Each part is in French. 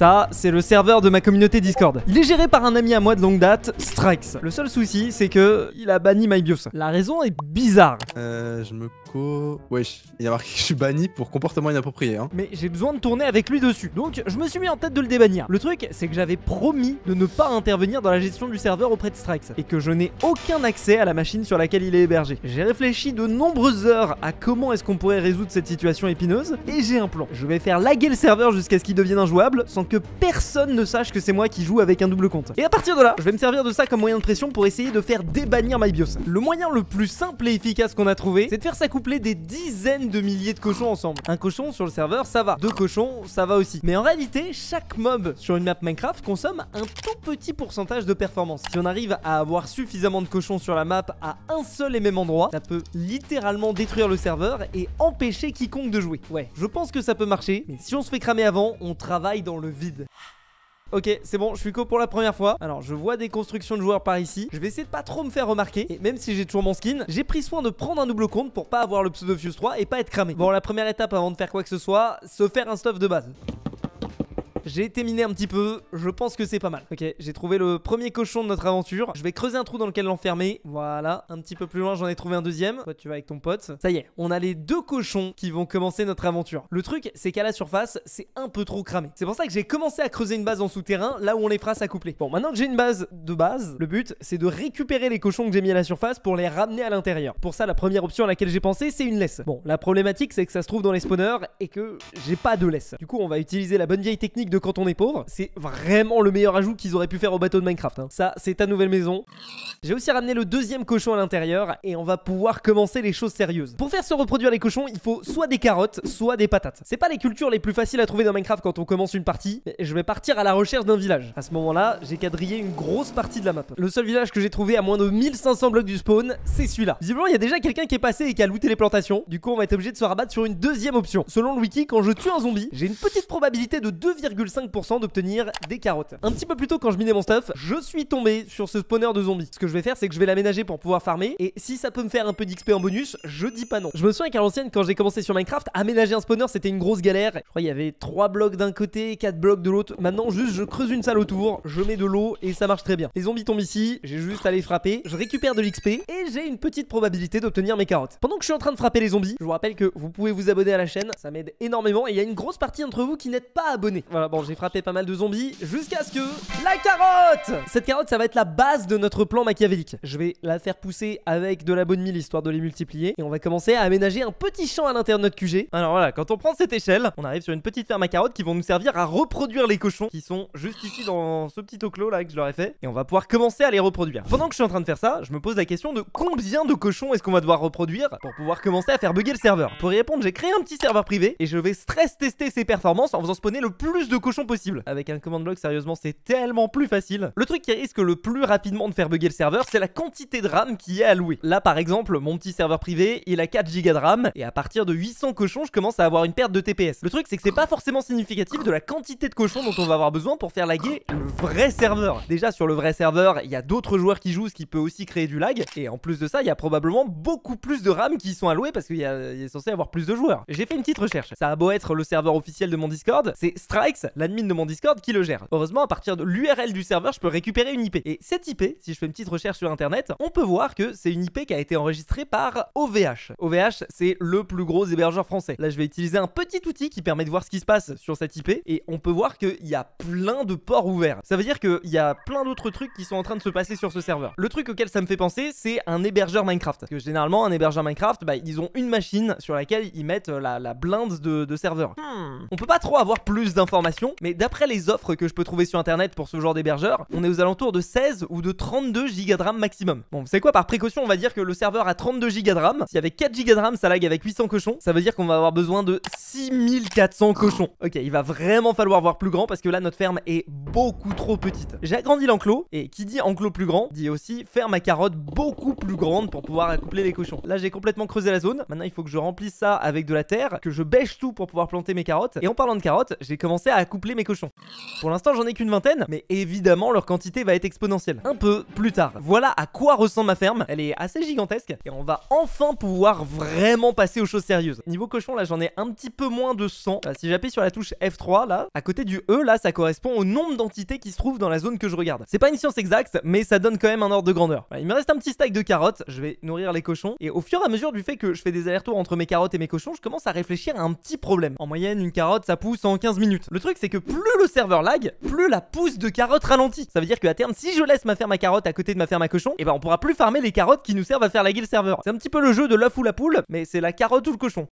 Ça, c'est le serveur de ma communauté Discord. Il est géré par un ami à moi de longue date, Strix. Le seul souci, c'est que il a banni MyBios. La raison est bizarre. Euh, je me Wesh, il y a marqué que je suis banni pour comportement inapproprié. Hein. Mais j'ai besoin de tourner avec lui dessus. Donc je me suis mis en tête de le débannir. Le truc, c'est que j'avais promis de ne pas intervenir dans la gestion du serveur auprès de Strix et que je n'ai aucun accès à la machine sur laquelle il est hébergé. J'ai réfléchi de nombreuses heures à comment est-ce qu'on pourrait résoudre cette situation épineuse et j'ai un plan. Je vais faire laguer le serveur jusqu'à ce qu'il devienne injouable sans que personne ne sache que c'est moi qui joue avec un double compte. Et à partir de là, je vais me servir de ça comme moyen de pression pour essayer de faire débannir MyBIOS. Le moyen le plus simple et efficace qu'on a trouvé, c'est de faire sa coupe des dizaines de milliers de cochons ensemble. Un cochon sur le serveur, ça va. Deux cochons, ça va aussi. Mais en réalité, chaque mob sur une map Minecraft consomme un tout petit pourcentage de performance. Si on arrive à avoir suffisamment de cochons sur la map à un seul et même endroit, ça peut littéralement détruire le serveur et empêcher quiconque de jouer. Ouais, je pense que ça peut marcher, mais si on se fait cramer avant, on travaille dans le vide. Ok, c'est bon, je suis co pour la première fois. Alors, je vois des constructions de joueurs par ici. Je vais essayer de pas trop me faire remarquer. Et même si j'ai toujours mon skin, j'ai pris soin de prendre un double compte pour pas avoir le pseudo Fuse 3 et pas être cramé. Bon, la première étape avant de faire quoi que ce soit, se faire un stuff de base. J'ai été miné un petit peu, je pense que c'est pas mal. Ok, j'ai trouvé le premier cochon de notre aventure. Je vais creuser un trou dans lequel l'enfermer. Voilà, un petit peu plus loin, j'en ai trouvé un deuxième. Toi, tu vas avec ton pote. Ça y est, on a les deux cochons qui vont commencer notre aventure. Le truc, c'est qu'à la surface, c'est un peu trop cramé. C'est pour ça que j'ai commencé à creuser une base en souterrain, là où on les fera s'accoupler. Bon, maintenant que j'ai une base de base, le but, c'est de récupérer les cochons que j'ai mis à la surface pour les ramener à l'intérieur. Pour ça, la première option à laquelle j'ai pensé, c'est une laisse. Bon, la problématique, c'est que ça se trouve dans les spawners et que j'ai pas de laisse. Du coup, on va utiliser la bonne vieille technique de quand on est pauvre, c'est vraiment le meilleur ajout qu'ils auraient pu faire au bateau de Minecraft. Hein. Ça, c'est ta nouvelle maison. J'ai aussi ramené le deuxième cochon à l'intérieur et on va pouvoir commencer les choses sérieuses. Pour faire se reproduire les cochons, il faut soit des carottes, soit des patates. C'est pas les cultures les plus faciles à trouver dans Minecraft quand on commence une partie, mais je vais partir à la recherche d'un village. À ce moment-là, j'ai quadrillé une grosse partie de la map. Le seul village que j'ai trouvé à moins de 1500 blocs du spawn, c'est celui-là. Visiblement, il y a déjà quelqu'un qui est passé et qui a looté les plantations. Du coup, on va être obligé de se rabattre sur une deuxième option. Selon le wiki, quand je tue un zombie, j'ai une petite probabilité de 2, 5% d'obtenir des carottes. Un petit peu plus tôt quand je minais mon stuff, je suis tombé sur ce spawner de zombies. Ce que je vais faire c'est que je vais l'aménager pour pouvoir farmer et si ça peut me faire un peu d'XP en bonus, je dis pas non. Je me souviens qu'à l'ancienne quand j'ai commencé sur Minecraft, aménager un spawner c'était une grosse galère. Je crois qu'il y avait 3 blocs d'un côté, 4 blocs de l'autre. Maintenant juste je creuse une salle autour, je mets de l'eau et ça marche très bien. Les zombies tombent ici, j'ai juste à les frapper, je récupère de l'XP et j'ai une petite probabilité d'obtenir mes carottes. Pendant que je suis en train de frapper les zombies, je vous rappelle que vous pouvez vous abonner à la chaîne, ça m'aide énormément et il y a une grosse partie d'entre vous qui n'êtes pas abonné. Voilà, bon, j'ai frappé pas mal de zombies jusqu'à ce que... La carotte Cette carotte, ça va être la base de notre plan machiavélique. Je vais la faire pousser avec de la bonne mille, histoire de les multiplier. Et on va commencer à aménager un petit champ à l'intérieur de notre QG. Alors voilà, quand on prend cette échelle, on arrive sur une petite ferme à carottes qui vont nous servir à reproduire les cochons qui sont juste ici dans ce petit enclos là que je leur ai fait. Et on va pouvoir commencer à les reproduire. Pendant que je suis en train de faire ça, je me pose la question de combien de cochons est-ce qu'on va devoir reproduire pour pouvoir commencer à faire bugger le serveur. Pour y répondre, j'ai créé un petit serveur privé et je vais stress tester ses performances en faisant spawner le plus de cochon possible. Avec un command block, sérieusement, c'est tellement plus facile. Le truc qui risque le plus rapidement de faire bugger le serveur, c'est la quantité de RAM qui est allouée. Là, par exemple, mon petit serveur privé, il a 4 Go de RAM, et à partir de 800 cochons, je commence à avoir une perte de TPS. Le truc, c'est que c'est pas forcément significatif de la quantité de cochons dont on va avoir besoin pour faire laguer le vrai serveur. Déjà, sur le vrai serveur, il y a d'autres joueurs qui jouent, ce qui peut aussi créer du lag, et en plus de ça, il y a probablement beaucoup plus de RAM qui sont alloués parce qu'il y, y, censé avoir plus de joueurs. J'ai fait une petite recherche. Ça a beau être le serveur officiel de mon Discord, c'est Strikes l'admin de mon Discord qui le gère. Heureusement, à partir de l'URL du serveur, je peux récupérer une IP. Et cette IP, si je fais une petite recherche sur internet, on peut voir que c'est une IP qui a été enregistrée par OVH. OVH, c'est le plus gros hébergeur français. Là, je vais utiliser un petit outil qui permet de voir ce qui se passe sur cette IP et on peut voir qu'il y a plein de ports ouverts. Ça veut dire qu'il y a plein d'autres trucs qui sont en train de se passer sur ce serveur. Le truc auquel ça me fait penser, c'est un hébergeur Minecraft. Parce que généralement, un hébergeur Minecraft, bah, ils ont une machine sur laquelle ils mettent la, blinde de, serveur. On hmm. On peut pas trop avoir plus d'informations mais d'après les offres que je peux trouver sur internet pour ce genre d'hébergeur, on est aux alentours de 16 ou de 32 gigas de RAM maximum. Bon, c'est quoi par précaution, on va dire que le serveur a 32 gigas de RAM, si avec 4 Go de RAM ça lag avec 800 cochons, ça veut dire qu'on va avoir besoin de 6400 cochons. Ok, il va vraiment falloir voir plus grand parce que là notre ferme est beaucoup trop petite. J'ai agrandi l'enclos et qui dit enclos plus grand dit aussi ferme à carotte beaucoup plus grande pour pouvoir accoupler les cochons. Là j'ai complètement creusé la zone, maintenant il faut que je remplisse ça avec de la terre, que je bêche tout pour pouvoir planter mes carottes. Et en parlant de carottes, j'ai commencé à coupler mes cochons. Pour l'instant, j'en ai qu'une vingtaine, mais évidemment, leur quantité va être exponentielle. Un peu plus tard. Voilà à quoi ressemble ma ferme. Elle est assez gigantesque et on va enfin pouvoir vraiment passer aux choses sérieuses. Niveau cochon, là, j'en ai un petit peu moins de 100. Euh, si j'appuie sur la touche F3, là, à côté du E, là, ça correspond au nombre d'entités qui se trouvent dans la zone que je regarde. C'est pas une science exacte, mais ça donne quand même un ordre de grandeur. il me reste un petit stack de carottes, je vais nourrir les cochons. Et au fur et à mesure du fait que je fais des allers-retours entre mes carottes et mes cochons, je commence à réfléchir à un petit problème. En moyenne, une carotte, ça pousse en 15 minutes. Le truc, c'est que plus le serveur lag, plus la pousse de carottes ralentit. Ça veut dire qu'à terme, si je laisse ma ferme à carottes à côté de ma ferme à cochon, eh ben on pourra plus farmer les carottes qui nous servent à faire laguer le serveur. C'est un petit peu le jeu de l'œuf ou la poule, mais c'est la carotte ou le cochon.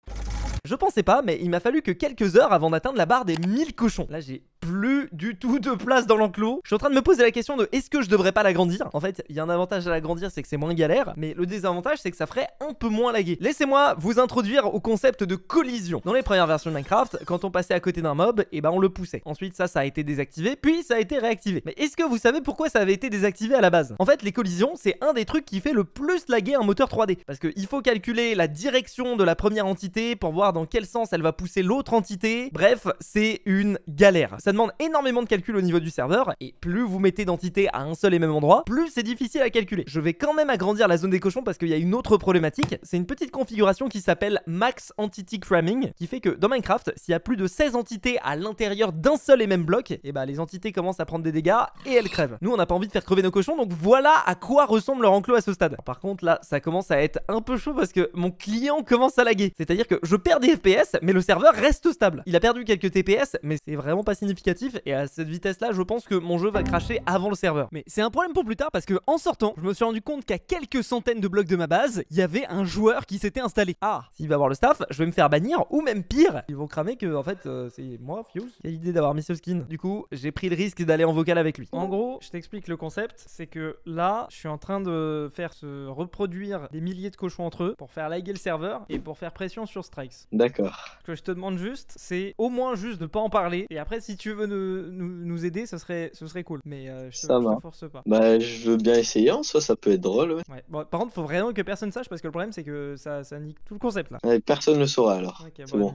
Je pensais pas, mais il m'a fallu que quelques heures avant d'atteindre la barre des 1000 cochons. Là, j'ai plus du tout de place dans l'enclos. Je suis en train de me poser la question de est-ce que je devrais pas l'agrandir En fait, il y a un avantage à l'agrandir, c'est que c'est moins galère, mais le désavantage, c'est que ça ferait un peu moins laguer. Laissez-moi vous introduire au concept de collision. Dans les premières versions de Minecraft, quand on passait à côté d'un mob, et eh ben on le poussait. Ensuite, ça, ça a été désactivé, puis ça a été réactivé. Mais est-ce que vous savez pourquoi ça avait été désactivé à la base En fait, les collisions, c'est un des trucs qui fait le plus laguer un moteur 3D, parce qu'il faut calculer la direction de la première entité pour voir dans quel sens elle va pousser l'autre entité. Bref, c'est une galère ça demande énormément de calcul au niveau du serveur, et plus vous mettez d'entités à un seul et même endroit, plus c'est difficile à calculer. Je vais quand même agrandir la zone des cochons parce qu'il y a une autre problématique, c'est une petite configuration qui s'appelle Max Entity Cramming, qui fait que dans Minecraft, s'il y a plus de 16 entités à l'intérieur d'un seul et même bloc, et eh bah ben, les entités commencent à prendre des dégâts et elles crèvent. Nous, on n'a pas envie de faire crever nos cochons, donc voilà à quoi ressemble leur enclos à ce stade. par contre, là, ça commence à être un peu chaud parce que mon client commence à laguer. C'est-à-dire que je perds des FPS, mais le serveur reste stable. Il a perdu quelques TPS, mais c'est vraiment pas significatif et à cette vitesse là je pense que mon jeu va cracher avant le serveur. Mais c'est un problème pour plus tard parce que en sortant je me suis rendu compte qu'à quelques centaines de blocs de ma base il y avait un joueur qui s'était installé. Ah s'il va voir le staff je vais me faire bannir ou même pire ils vont cramer que en fait euh, c'est moi Fuse qui a l'idée d'avoir mis ce skin. Du coup j'ai pris le risque d'aller en vocal avec lui. En gros je t'explique le concept c'est que là je suis en train de faire se reproduire des milliers de cochons entre eux pour faire laguer le serveur et pour faire pression sur Strikes. D'accord. Ce que je te demande juste c'est au moins juste de pas en parler et après si tu tu veux nous, aider, ce serait, ce serait cool. Mais euh, je, te, force pas. Bah, je veux bien essayer en soi, ça peut être drôle. Ouais. par contre, faut vraiment que personne sache parce que le problème, c'est que ça, ça nique tout le concept là. personne ne le saura alors. C'est bon,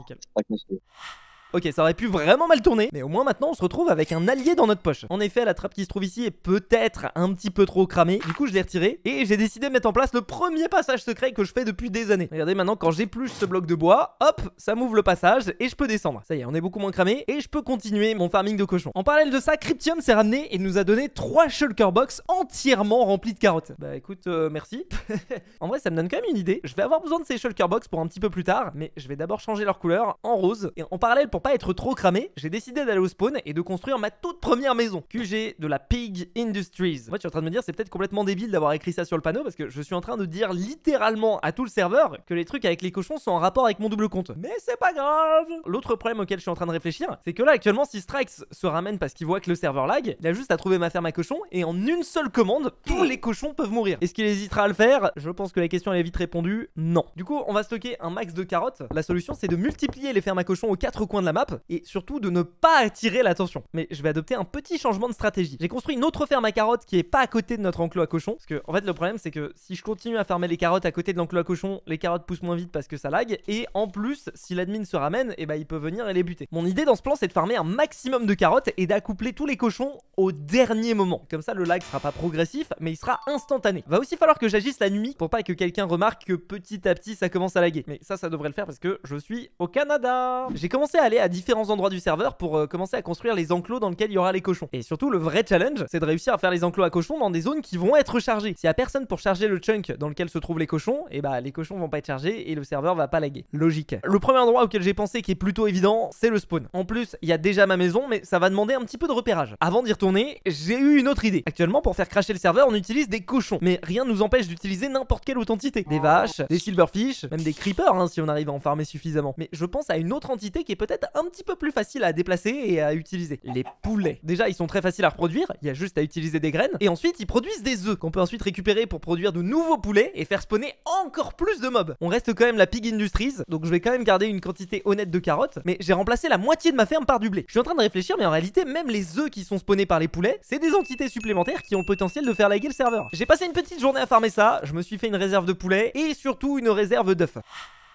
Ok, ça aurait pu vraiment mal tourner, mais au moins maintenant on se retrouve avec un allié dans notre poche. En effet, la trappe qui se trouve ici est peut-être un petit peu trop cramée, du coup je l'ai retirée et j'ai décidé de mettre en place le premier passage secret que je fais depuis des années. Regardez maintenant quand j'épluche ce bloc de bois, hop, ça m'ouvre le passage et je peux descendre. Ça y est, on est beaucoup moins cramé et je peux continuer mon farming de cochons. En parallèle de ça, Cryptium s'est ramené et nous a donné trois shulker box entièrement remplis de carottes. Bah écoute, euh, merci. en vrai, ça me donne quand même une idée. Je vais avoir besoin de ces shulker box pour un petit peu plus tard, mais je vais d'abord changer leur couleur en rose et en parallèle pour pas être trop cramé, j'ai décidé d'aller au spawn et de construire ma toute première maison. QG de la Pig Industries. Moi, tu suis en train de me dire, c'est peut-être complètement débile d'avoir écrit ça sur le panneau parce que je suis en train de dire littéralement à tout le serveur que les trucs avec les cochons sont en rapport avec mon double compte. Mais c'est pas grave L'autre problème auquel je suis en train de réfléchir, c'est que là, actuellement, si Strikes se ramène parce qu'il voit que le serveur lag, il a juste à trouver ma ferme à cochons et en une seule commande, tous les cochons peuvent mourir. Est-ce qu'il hésitera à le faire Je pense que la question est vite répondue, non. Du coup, on va stocker un max de carottes. La solution, c'est de multiplier les fermes à cochons aux quatre coins de la map et surtout de ne pas attirer l'attention. Mais je vais adopter un petit changement de stratégie. J'ai construit une autre ferme à carottes qui est pas à côté de notre enclos à cochons. Parce que, en fait, le problème, c'est que si je continue à fermer les carottes à côté de l'enclos à cochons, les carottes poussent moins vite parce que ça lag. Et en plus, si l'admin se ramène, et eh ben, il peut venir et les buter. Mon idée dans ce plan, c'est de farmer un maximum de carottes et d'accoupler tous les cochons au dernier moment. Comme ça, le lag sera pas progressif, mais il sera instantané. Va aussi falloir que j'agisse la nuit pour pas que quelqu'un remarque que petit à petit, ça commence à laguer. Mais ça, ça devrait le faire parce que je suis au Canada. J'ai commencé à aller à à différents endroits du serveur pour euh, commencer à construire les enclos dans lesquels il y aura les cochons. Et surtout, le vrai challenge, c'est de réussir à faire les enclos à cochons dans des zones qui vont être chargées. S'il y a personne pour charger le chunk dans lequel se trouvent les cochons, et eh bah les cochons vont pas être chargés et le serveur va pas laguer. Logique. Le premier endroit auquel j'ai pensé qui est plutôt évident, c'est le spawn. En plus, il y a déjà ma maison, mais ça va demander un petit peu de repérage. Avant d'y retourner, j'ai eu une autre idée. Actuellement, pour faire cracher le serveur, on utilise des cochons, mais rien ne nous empêche d'utiliser n'importe quelle entité. Des vaches, des silverfish, même des creepers hein, si on arrive à en farmer suffisamment. Mais je pense à une autre entité qui est peut-être un petit peu plus facile à déplacer et à utiliser. Les poulets. Déjà, ils sont très faciles à reproduire, il y a juste à utiliser des graines. Et ensuite, ils produisent des œufs qu'on peut ensuite récupérer pour produire de nouveaux poulets et faire spawner encore plus de mobs. On reste quand même la pig industries, donc je vais quand même garder une quantité honnête de carottes, mais j'ai remplacé la moitié de ma ferme par du blé. Je suis en train de réfléchir, mais en réalité, même les œufs qui sont spawnés par les poulets, c'est des entités supplémentaires qui ont le potentiel de faire laguer le serveur. J'ai passé une petite journée à farmer ça, je me suis fait une réserve de poulets et surtout une réserve d'œufs.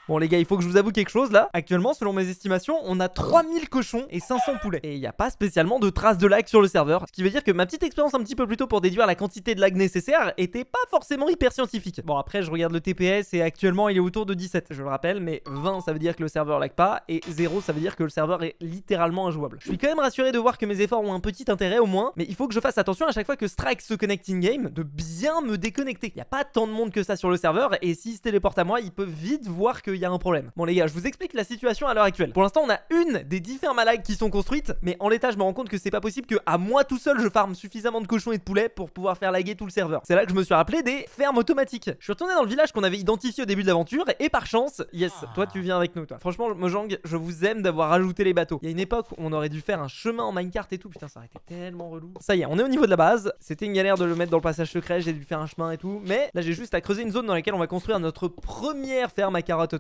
Bon les gars, il faut que je vous avoue quelque chose là. Actuellement, selon mes estimations, on a 3000 cochons et 500 poulets. Et il n'y a pas spécialement de traces de lag sur le serveur. Ce qui veut dire que ma petite expérience un petit peu plus tôt pour déduire la quantité de lag nécessaire était pas forcément hyper scientifique. Bon après, je regarde le TPS et actuellement, il est autour de 17, je le rappelle. Mais 20, ça veut dire que le serveur lag pas. Et 0, ça veut dire que le serveur est littéralement injouable. Je suis quand même rassuré de voir que mes efforts ont un petit intérêt au moins. Mais il faut que je fasse attention à chaque fois que Strike se connecte in-game, de bien me déconnecter. Il n'y a pas tant de monde que ça sur le serveur. Et s'il se téléporte à moi, il peut vite voir que il y a un problème. Bon les gars, je vous explique la situation à l'heure actuelle. Pour l'instant, on a une des 10 fermes à lag qui sont construites, mais en l'état, je me rends compte que c'est pas possible que à moi tout seul, je farme suffisamment de cochons et de poulets pour pouvoir faire laguer tout le serveur. C'est là que je me suis rappelé des fermes automatiques. Je suis retourné dans le village qu'on avait identifié au début de l'aventure et par chance, yes, ah. toi tu viens avec nous toi. Franchement, Mojang, je vous aime d'avoir ajouté les bateaux. Il y a une époque où on aurait dû faire un chemin en minecart et tout, putain, ça aurait été tellement relou. Ça y est, on est au niveau de la base. C'était une galère de le mettre dans le passage secret, j'ai dû faire un chemin et tout, mais là j'ai juste à creuser une zone dans laquelle on va construire notre première ferme à carottes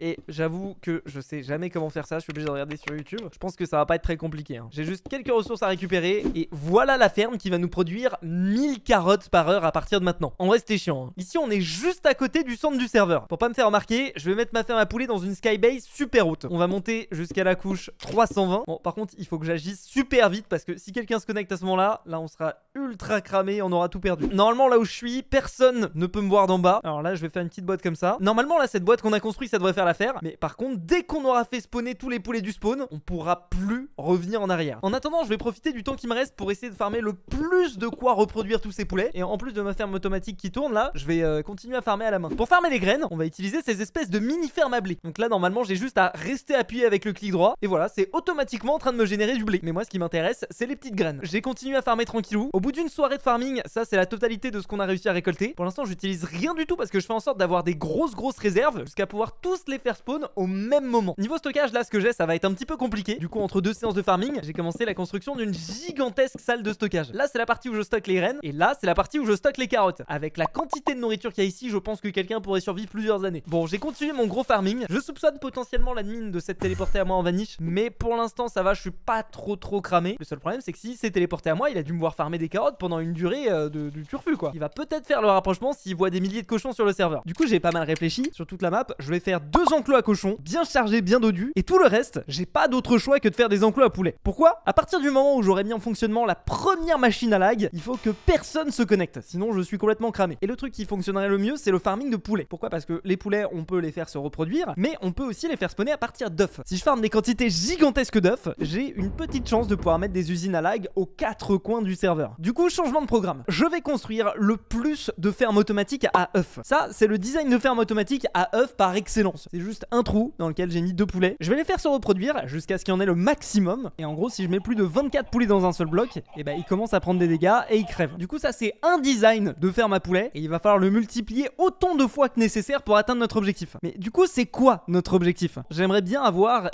et j'avoue que je sais jamais comment faire ça. Je suis obligé de regarder sur YouTube. Je pense que ça va pas être très compliqué. Hein. J'ai juste quelques ressources à récupérer. Et voilà la ferme qui va nous produire 1000 carottes par heure à partir de maintenant. En vrai, c'était chiant. Hein. Ici, on est juste à côté du centre du serveur. Pour pas me faire remarquer, je vais mettre ma ferme à poulet dans une skybase super haute. On va monter jusqu'à la couche 320. Bon, par contre, il faut que j'agisse super vite parce que si quelqu'un se connecte à ce moment-là, là, on sera ultra cramé. On aura tout perdu. Normalement, là où je suis, personne ne peut me voir d'en bas. Alors là, je vais faire une petite boîte comme ça. Normalement, là, cette boîte qu'on a construite ça devrait faire l'affaire. Mais par contre, dès qu'on aura fait spawner tous les poulets du spawn, on pourra plus revenir en arrière. En attendant, je vais profiter du temps qui me reste pour essayer de farmer le plus de quoi reproduire tous ces poulets. Et en plus de ma ferme automatique qui tourne là, je vais euh, continuer à farmer à la main. Pour farmer les graines, on va utiliser ces espèces de mini fermes à blé. Donc là, normalement, j'ai juste à rester appuyé avec le clic droit. Et voilà, c'est automatiquement en train de me générer du blé. Mais moi, ce qui m'intéresse, c'est les petites graines. J'ai continué à farmer tranquillou. Au bout d'une soirée de farming, ça, c'est la totalité de ce qu'on a réussi à récolter. Pour l'instant, j'utilise rien du tout parce que je fais en sorte d'avoir des grosses, grosses réserves jusqu'à pouvoir tous les faire spawn au même moment. Niveau stockage, là, ce que j'ai, ça va être un petit peu compliqué. Du coup, entre deux séances de farming, j'ai commencé la construction d'une gigantesque salle de stockage. Là, c'est la partie où je stocke les rennes, et là, c'est la partie où je stocke les carottes. Avec la quantité de nourriture qu'il y a ici, je pense que quelqu'un pourrait survivre plusieurs années. Bon, j'ai continué mon gros farming. Je soupçonne potentiellement l'admin de s'être téléporté à moi en vaniche mais pour l'instant, ça va, je suis pas trop trop cramé. Le seul problème, c'est que si s'est téléporté à moi, il a dû me voir farmer des carottes pendant une durée euh, de, du turfu, quoi. Il va peut-être faire le rapprochement s'il voit des milliers de cochons sur le serveur. Du coup, j'ai pas mal réfléchi sur toute la map. Je faire deux enclos à cochons, bien chargés, bien dodus, et tout le reste, j'ai pas d'autre choix que de faire des enclos à poulet. Pourquoi À partir du moment où j'aurai mis en fonctionnement la première machine à lag, il faut que personne se connecte, sinon je suis complètement cramé. Et le truc qui fonctionnerait le mieux, c'est le farming de poulets. Pourquoi Parce que les poulets, on peut les faire se reproduire, mais on peut aussi les faire spawner à partir d'œufs. Si je farme des quantités gigantesques d'œufs, j'ai une petite chance de pouvoir mettre des usines à lag aux quatre coins du serveur. Du coup, changement de programme. Je vais construire le plus de fermes automatiques à œufs. Ça, c'est le design de ferme automatique à œufs par excellence. C'est juste un trou dans lequel j'ai mis deux poulets. Je vais les faire se reproduire jusqu'à ce qu'il y en ait le maximum. Et en gros, si je mets plus de 24 poulets dans un seul bloc, et eh ben ils commencent à prendre des dégâts et ils crèvent. Du coup, ça c'est un design de faire ma poulet et il va falloir le multiplier autant de fois que nécessaire pour atteindre notre objectif. Mais du coup, c'est quoi notre objectif J'aimerais bien avoir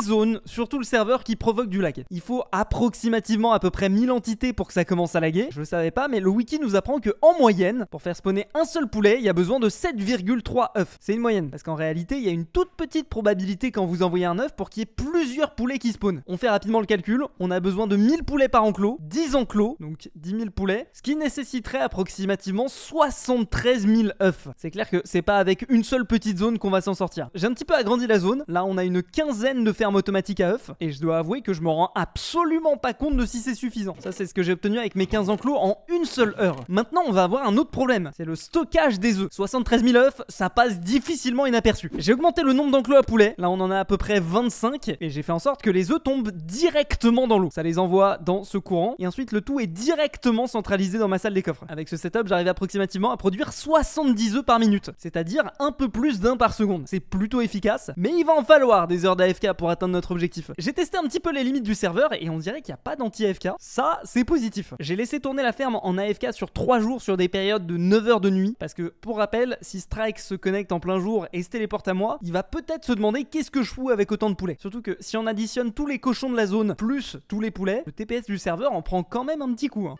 10 zones sur tout le serveur qui provoquent du lag. Il faut approximativement à peu près 1000 entités pour que ça commence à laguer. Je le savais pas, mais le wiki nous apprend que en moyenne, pour faire spawner un seul poulet, il y a besoin de 7,3 œufs. C'est une moyenne parce qu'en réalité, il y a une toute petite probabilité quand vous envoyez un œuf pour qu'il y ait plusieurs poulets qui spawnent. On fait rapidement le calcul, on a besoin de 1000 poulets par enclos, 10 enclos, donc 10 000 poulets, ce qui nécessiterait approximativement 73 000 œufs. C'est clair que c'est pas avec une seule petite zone qu'on va s'en sortir. J'ai un petit peu agrandi la zone, là on a une quinzaine de fermes automatiques à œufs, et je dois avouer que je me rends absolument pas compte de si c'est suffisant. Ça c'est ce que j'ai obtenu avec mes 15 enclos en une seule heure. Maintenant on va avoir un autre problème, c'est le stockage des œufs. 73 000 œufs, ça passe difficilement inaperçu j'ai augmenté le nombre d'enclos à poulets. Là, on en a à peu près 25. Et j'ai fait en sorte que les œufs tombent directement dans l'eau. Ça les envoie dans ce courant. Et ensuite, le tout est directement centralisé dans ma salle des coffres. Avec ce setup, j'arrive approximativement à produire 70 œufs par minute. C'est-à-dire un peu plus d'un par seconde. C'est plutôt efficace. Mais il va en falloir des heures d'AFK pour atteindre notre objectif. J'ai testé un petit peu les limites du serveur et on dirait qu'il n'y a pas d'anti-AFK. Ça, c'est positif. J'ai laissé tourner la ferme en AFK sur 3 jours sur des périodes de 9 heures de nuit. Parce que, pour rappel, si Strike se connecte en plein jour et c'était portes à moi, il va peut-être se demander qu'est-ce que je fous avec autant de poulets. Surtout que si on additionne tous les cochons de la zone plus tous les poulets, le TPS du serveur en prend quand même un petit coup. Hein.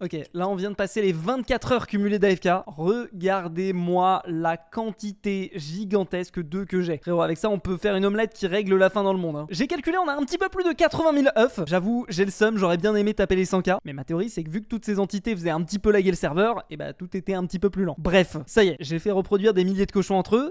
Ok, là on vient de passer les 24 heures cumulées d'AFK. Regardez-moi la quantité gigantesque d'œufs que j'ai. Frérot, avec ça on peut faire une omelette qui règle la fin dans le monde. Hein. J'ai calculé, on a un petit peu plus de 80 000 œufs. J'avoue, j'ai le seum, j'aurais bien aimé taper les 100K. Mais ma théorie c'est que vu que toutes ces entités faisaient un petit peu laguer le serveur, et eh bah ben, tout était un petit peu plus lent. Bref, ça y est, j'ai fait reproduire des milliers de cochons entre eux.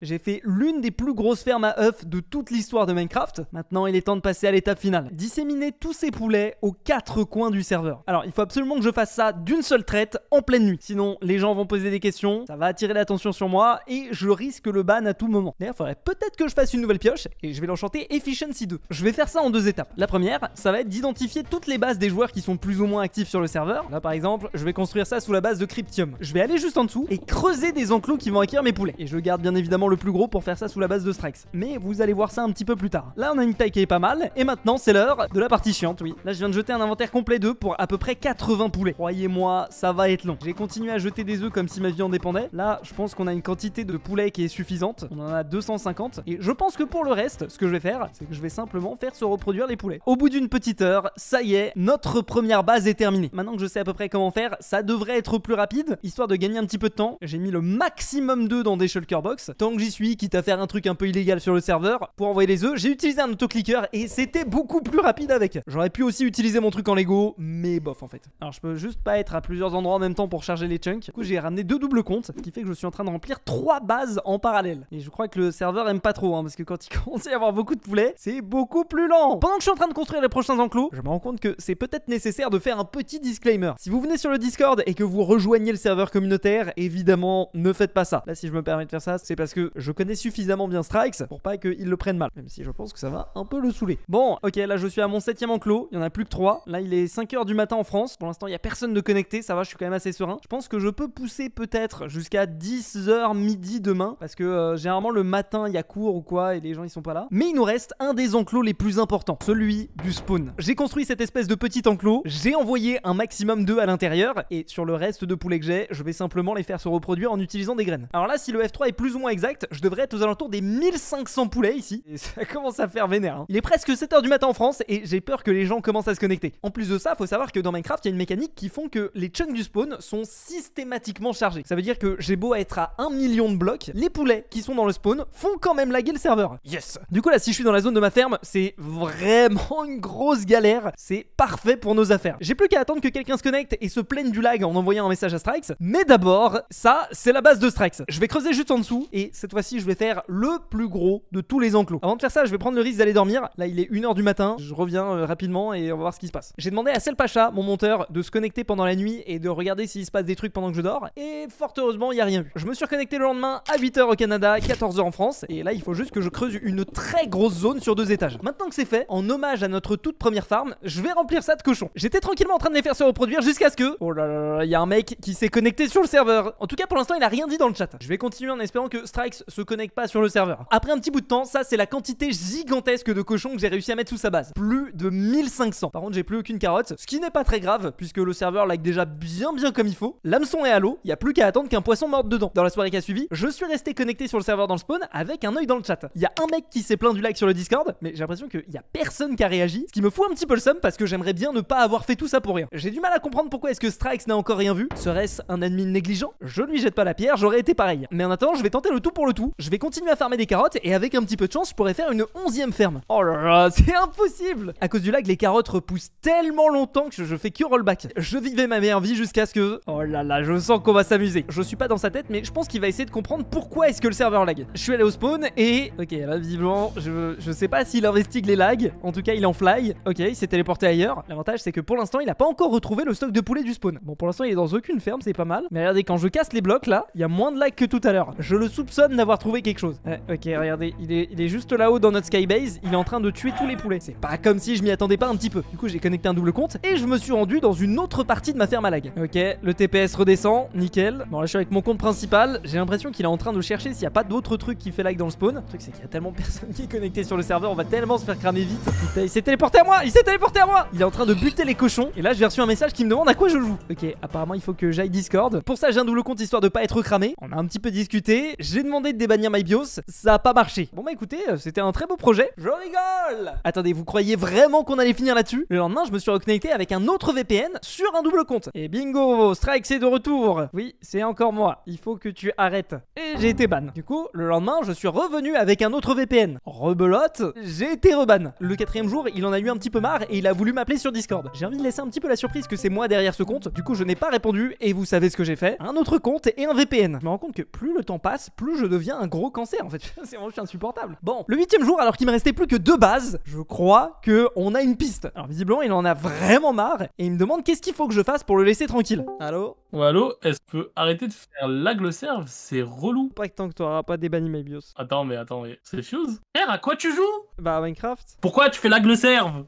J'ai fait l'une des plus grosses fermes à œufs de toute l'histoire de Minecraft. Maintenant, il est temps de passer à l'étape finale. Disséminer tous ces poulets aux quatre coins du serveur. Alors, il faut absolument que je fasse ça d'une seule traite, en pleine nuit. Sinon, les gens vont poser des questions, ça va attirer l'attention sur moi, et je risque le ban à tout moment. D'ailleurs, faudrait peut-être que je fasse une nouvelle pioche, et je vais l'enchanter Efficiency 2. Je vais faire ça en deux étapes. La première, ça va être d'identifier toutes les bases des joueurs qui sont plus ou moins actifs sur le serveur. Là, par exemple, je vais construire ça sous la base de Cryptium. Je vais aller juste en dessous et creuser des enclos qui vont mes poulets. Et je garde bien évidemment le plus gros pour faire ça sous la base de strikes. Mais vous allez voir ça un petit peu plus tard. Là, on a une taille qui est pas mal. Et maintenant, c'est l'heure de la partie chiante, oui. Là, je viens de jeter un inventaire complet d'œufs pour à peu près 80 poulets. Croyez-moi, ça va être long. J'ai continué à jeter des oeufs comme si ma vie en dépendait. Là, je pense qu'on a une quantité de poulets qui est suffisante. On en a 250. Et je pense que pour le reste, ce que je vais faire, c'est que je vais simplement faire se reproduire les poulets. Au bout d'une petite heure, ça y est, notre première base est terminée. Maintenant que je sais à peu près comment faire, ça devrait être plus rapide, histoire de gagner un petit peu de temps. J'ai mis le maximum deux dans des shulker box. Tant que j'y suis, quitte à faire un truc un peu illégal sur le serveur, pour envoyer les œufs, j'ai utilisé un autoclicker et c'était beaucoup plus rapide avec. J'aurais pu aussi utiliser mon truc en Lego, mais bof en fait. Alors je peux juste pas être à plusieurs endroits en même temps pour charger les chunks. Du coup j'ai ramené deux doubles comptes, ce qui fait que je suis en train de remplir trois bases en parallèle. Et je crois que le serveur aime pas trop, hein, parce que quand il commence à y avoir beaucoup de poulets, c'est beaucoup plus lent. Pendant que je suis en train de construire les prochains enclos, je me rends compte que c'est peut-être nécessaire de faire un petit disclaimer. Si vous venez sur le Discord et que vous rejoignez le serveur communautaire, évidemment, ne faites pas ça Là, si je me permets de faire ça, c'est parce que je connais suffisamment bien Strikes pour pas qu'ils le prennent mal. Même si je pense que ça va un peu le saouler. Bon, ok, là, je suis à mon septième enclos. Il n'y en a plus que 3. Là, il est 5h du matin en France. Pour l'instant, il y a personne de connecté. Ça va, je suis quand même assez serein. Je pense que je peux pousser peut-être jusqu'à 10h midi demain. Parce que euh, généralement, le matin, il y a cours ou quoi et les gens, ils sont pas là. Mais il nous reste un des enclos les plus importants. Celui du spawn. J'ai construit cette espèce de petit enclos. J'ai envoyé un maximum d'œufs à l'intérieur. Et sur le reste de poulets que j'ai, je vais simplement les faire se reproduire en utilisant des graines. Alors là, si le F3 est plus ou moins exact, je devrais être aux alentours des 1500 poulets ici. ça commence à faire vénère. Hein. Il est presque 7h du matin en France et j'ai peur que les gens commencent à se connecter. En plus de ça, faut savoir que dans Minecraft, il y a une mécanique qui font que les chunks du spawn sont systématiquement chargés. Ça veut dire que j'ai beau être à 1 million de blocs, les poulets qui sont dans le spawn font quand même laguer le serveur. Yes Du coup là, si je suis dans la zone de ma ferme, c'est vraiment une grosse galère. C'est parfait pour nos affaires. J'ai plus qu'à attendre que quelqu'un se connecte et se plaigne du lag en envoyant un message à Strikes. Mais d'abord, ça, c'est la base de Strikes. Je vais creuser juste en dessous et cette fois-ci, je vais faire le plus gros de tous les enclos. Avant de faire ça, je vais prendre le risque d'aller dormir. Là, il est 1h du matin. Je reviens euh, rapidement et on va voir ce qui se passe. J'ai demandé à Selpacha mon monteur, de se connecter pendant la nuit et de regarder s'il se passe des trucs pendant que je dors. Et fort heureusement, il n'y a rien vu Je me suis reconnecté le lendemain à 8h au Canada, 14h en France. Et là, il faut juste que je creuse une très grosse zone sur deux étages. Maintenant que c'est fait, en hommage à notre toute première farm, je vais remplir ça de cochons. J'étais tranquillement en train de les faire se reproduire jusqu'à ce que. Oh là là là, il y a un mec qui s'est connecté sur le serveur. En tout cas, pour l'instant, il n'a rien dit dans le chat. Je vais continuer en espérant que Strikes se connecte pas sur le serveur. Après un petit bout de temps, ça c'est la quantité gigantesque de cochons que j'ai réussi à mettre sous sa base. Plus de 1500. Par contre, j'ai plus aucune carotte, ce qui n'est pas très grave puisque le serveur lag déjà bien bien comme il faut. L'hameçon est à l'eau, il y a plus qu'à attendre qu'un poisson morde dedans. Dans la soirée qui a suivi, je suis resté connecté sur le serveur dans le spawn avec un œil dans le chat. Il y a un mec qui s'est plaint du lag sur le Discord, mais j'ai l'impression qu'il y a personne qui a réagi, ce qui me fout un petit peu le seum parce que j'aimerais bien ne pas avoir fait tout ça pour rien. J'ai du mal à comprendre pourquoi est-ce que Strikes n'a encore rien vu. Serait-ce un ennemi négligent Je lui jette pas la pierre, j'aurais été pareil. Mais en attendant, je vais tenter le tout pour le tout. Je vais continuer à fermer des carottes et avec un petit peu de chance, je pourrais faire une onzième ferme. Oh là là, c'est impossible À cause du lag, les carottes repoussent tellement longtemps que je fais que rollback. Je vivais ma meilleure vie jusqu'à ce que... Oh là là, je sens qu'on va s'amuser. Je suis pas dans sa tête, mais je pense qu'il va essayer de comprendre pourquoi est-ce que le serveur lag. Je suis allé au spawn et... Ok, là, visiblement, je, sais pas s'il investigue les lags. En tout cas, il en fly. Ok, il s'est téléporté ailleurs. L'avantage, c'est que pour l'instant, il a pas encore retrouvé le stock de poulet du spawn. Bon, pour l'instant, il est dans aucune ferme, c'est pas mal. Mais regardez, quand je casse les blocs, là, il y a moins de que tout à l'heure. Je le soupçonne d'avoir trouvé quelque chose. ok, regardez, il est, juste là-haut dans notre skybase. Il est en train de tuer tous les poulets. C'est pas comme si je m'y attendais pas un petit peu. Du coup, j'ai connecté un double compte et je me suis rendu dans une autre partie de ma ferme à lag. Ok, le TPS redescend, nickel. Bon, là, je suis avec mon compte principal. J'ai l'impression qu'il est en train de chercher s'il n'y a pas d'autres trucs qui fait lag dans le spawn. Le truc, c'est qu'il y a tellement personne qui est connecté sur le serveur. On va tellement se faire cramer vite. Putain, il s'est téléporté à moi Il s'est téléporté à moi Il est en train de buter les cochons. Et là, j'ai reçu un message qui me demande à quoi je joue. Ok, apparemment, il faut que j'aille Discord. Pour ça, j'ai un double compte histoire de pas être cramé un petit peu discuté, j'ai demandé de débannir MyBios, ça a pas marché. Bon bah écoutez, euh, c'était un très beau projet. Je rigole Attendez, vous croyez vraiment qu'on allait finir là-dessus Le lendemain, je me suis reconnecté avec un autre VPN sur un double compte. Et bingo, Strike c'est de retour Oui, c'est encore moi, il faut que tu arrêtes. Et j'ai été ban. Du coup, le lendemain, je suis revenu avec un autre VPN. Rebelote, j'ai été reban. Le quatrième jour, il en a eu un petit peu marre et il a voulu m'appeler sur Discord. J'ai envie de laisser un petit peu la surprise que c'est moi derrière ce compte, du coup je n'ai pas répondu et vous savez ce que j'ai fait. Un autre compte et un VPN que plus le temps passe, plus je deviens un gros cancer en fait. c'est vraiment insupportable. Bon, le huitième jour, alors qu'il me restait plus que deux bases, je crois que on a une piste. Alors visiblement, il en a vraiment marre et il me demande qu'est-ce qu'il faut que je fasse pour le laisser tranquille. Allô allô Est-ce que arrêter de faire l'agle serve C'est relou. Pas que tant que tu auras pas débanni mes bios. Attends, mais attends, mais c'est Fuse Frère, à quoi tu joues bah Minecraft. Pourquoi tu fais lag le serve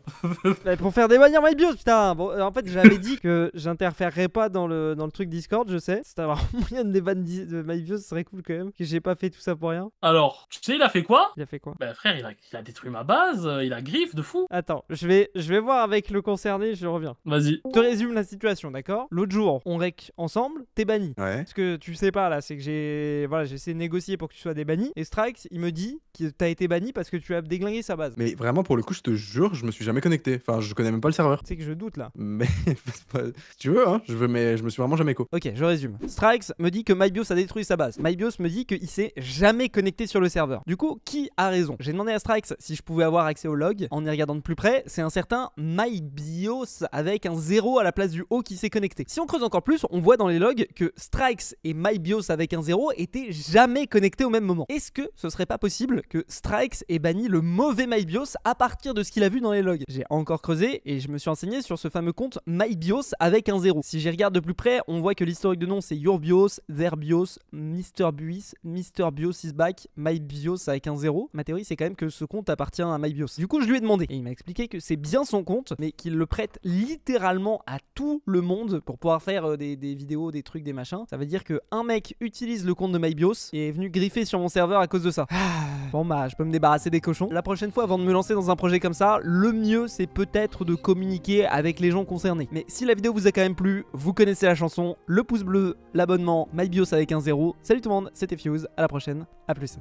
bah, Pour faire des manières my putain. Bon, en fait, j'avais dit que j'interférerais pas dans le, dans le truc Discord, je sais. C'est avoir moyen de débattre de my ce serait cool quand même. Que j'ai pas fait tout ça pour rien. Alors, tu sais, il a fait quoi Il a fait quoi Bah frère, il a, il a, détruit ma base, euh, il a griffe de fou. Attends, je vais, je vais voir avec le concerné, je reviens. Vas-y. Je te résume la situation, d'accord L'autre jour, on rec ensemble, t'es banni. Ouais. Ce que tu sais pas là, c'est que j'ai voilà, j'ai essayé de négocier pour que tu sois débanni. Et Strikes, il me dit que t'as été banni parce que tu as déglingué sa base. Mais vraiment, pour le coup, je te jure, je me suis jamais connecté. Enfin, je connais même pas le serveur. C'est que je doute là. Mais bah, tu veux, hein, je veux, mais je me suis vraiment jamais co. Ok, je résume. Strikes me dit que MyBIOS a détruit sa base. MyBIOS me dit qu'il s'est jamais connecté sur le serveur. Du coup, qui a raison J'ai demandé à Strikes si je pouvais avoir accès au log. En y regardant de plus près, c'est un certain MyBIOS avec un 0 à la place du O qui s'est connecté. Si on creuse encore plus, on voit dans les logs que Strikes et MyBIOS avec un 0 étaient jamais connectés au même moment. Est-ce que ce serait pas possible que Strikes ait banni le mot mauvais MyBios à partir de ce qu'il a vu dans les logs. J'ai encore creusé et je me suis enseigné sur ce fameux compte MyBios avec un 0. Si j'y regarde de plus près, on voit que l'historique de nom c'est YourBios, TheirBios, MrBuis, MrBios is back, MyBios avec un 0. Ma théorie c'est quand même que ce compte appartient à MyBios. Du coup, je lui ai demandé et il m'a expliqué que c'est bien son compte mais qu'il le prête littéralement à tout le monde pour pouvoir faire euh, des, des vidéos, des trucs, des machins. Ça veut dire que un mec utilise le compte de MyBios et est venu griffer sur mon serveur à cause de ça. Ah, bon bah, je peux me débarrasser des cochons. La prochaine fois, avant de me lancer dans un projet comme ça, le mieux c'est peut-être de communiquer avec les gens concernés. Mais si la vidéo vous a quand même plu, vous connaissez la chanson, le pouce bleu, l'abonnement, MyBios avec un zéro. Salut tout le monde, c'était Fuse, à la prochaine, à plus.